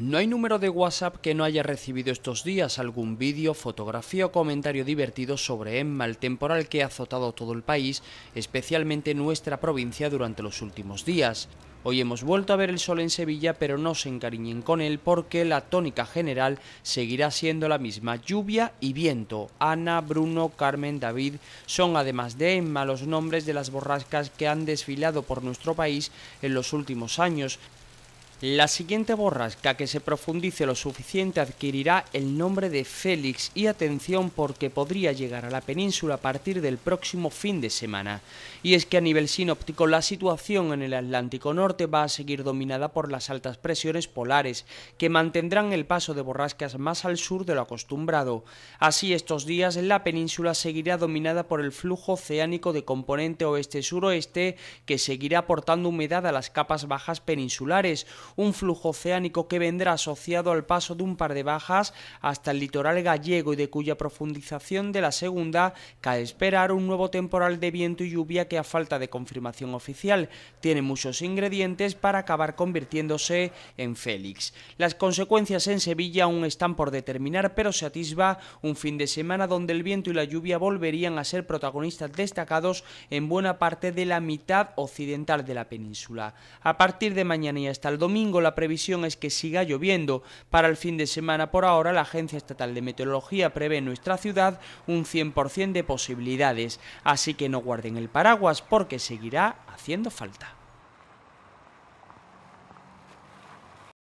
No hay número de WhatsApp que no haya recibido estos días algún vídeo, fotografía o comentario divertido sobre Emma, el temporal que ha azotado todo el país, especialmente nuestra provincia durante los últimos días. Hoy hemos vuelto a ver el sol en Sevilla, pero no se encariñen con él porque la tónica general seguirá siendo la misma. Lluvia y viento. Ana, Bruno, Carmen, David son además de Emma los nombres de las borrascas que han desfilado por nuestro país en los últimos años. La siguiente borrasca que se profundice lo suficiente adquirirá el nombre de Félix y atención porque podría llegar a la península a partir del próximo fin de semana. Y es que a nivel sinóptico la situación en el Atlántico Norte va a seguir dominada por las altas presiones polares que mantendrán el paso de borrascas más al sur de lo acostumbrado. Así estos días la península seguirá dominada por el flujo oceánico de componente oeste-suroeste que seguirá aportando humedad a las capas bajas peninsulares un flujo oceánico que vendrá asociado al paso de un par de bajas hasta el litoral gallego y de cuya profundización de la segunda cae esperar un nuevo temporal de viento y lluvia que a falta de confirmación oficial tiene muchos ingredientes para acabar convirtiéndose en Félix. Las consecuencias en Sevilla aún están por determinar, pero se atisba un fin de semana donde el viento y la lluvia volverían a ser protagonistas destacados en buena parte de la mitad occidental de la península. A partir de mañana y hasta el domingo, la previsión es que siga lloviendo. Para el fin de semana por ahora la Agencia Estatal de Meteorología prevé en nuestra ciudad un 100% de posibilidades, así que no guarden el paraguas porque seguirá haciendo falta.